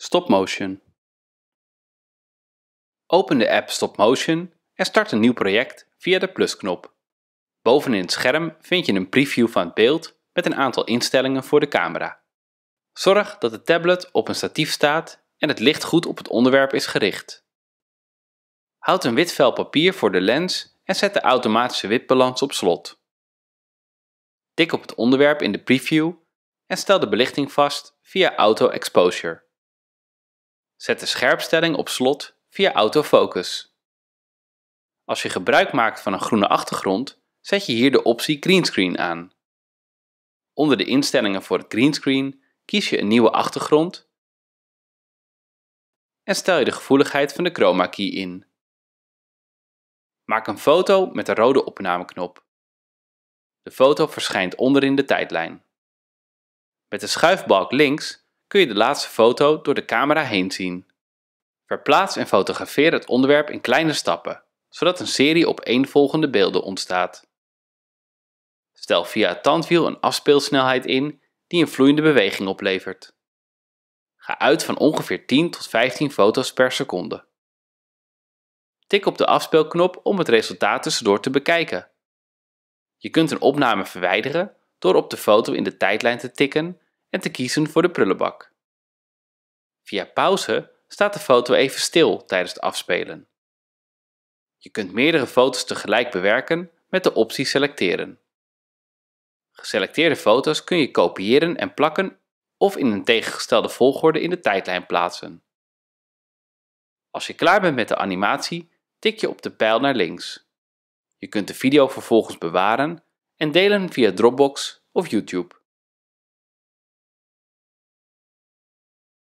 Stopmotion. Open de app Stopmotion en start een nieuw project via de plusknop. Bovenin het scherm vind je een preview van het beeld met een aantal instellingen voor de camera. Zorg dat de tablet op een statief staat en het licht goed op het onderwerp is gericht. Houd een wit vel papier voor de lens en zet de automatische witbalans op slot. Tik op het onderwerp in de preview en stel de belichting vast via Auto Exposure. Zet de scherpstelling op slot via autofocus. Als je gebruik maakt van een groene achtergrond, zet je hier de optie Greenscreen aan. Onder de instellingen voor het greenscreen kies je een nieuwe achtergrond en stel je de gevoeligheid van de chroma key in. Maak een foto met de rode opnameknop. De foto verschijnt onderin de tijdlijn. Met de schuifbalk links kun je de laatste foto door de camera heen zien. Verplaats en fotografeer het onderwerp in kleine stappen, zodat een serie opeenvolgende beelden ontstaat. Stel via het tandwiel een afspeelsnelheid in die een vloeiende beweging oplevert. Ga uit van ongeveer 10 tot 15 foto's per seconde. Tik op de afspeelknop om het resultaat tussendoor te bekijken. Je kunt een opname verwijderen door op de foto in de tijdlijn te tikken en te kiezen voor de prullenbak. Via pauze staat de foto even stil tijdens het afspelen. Je kunt meerdere foto's tegelijk bewerken met de optie selecteren. Geselecteerde foto's kun je kopiëren en plakken of in een tegengestelde volgorde in de tijdlijn plaatsen. Als je klaar bent met de animatie, tik je op de pijl naar links. Je kunt de video vervolgens bewaren en delen via Dropbox of YouTube.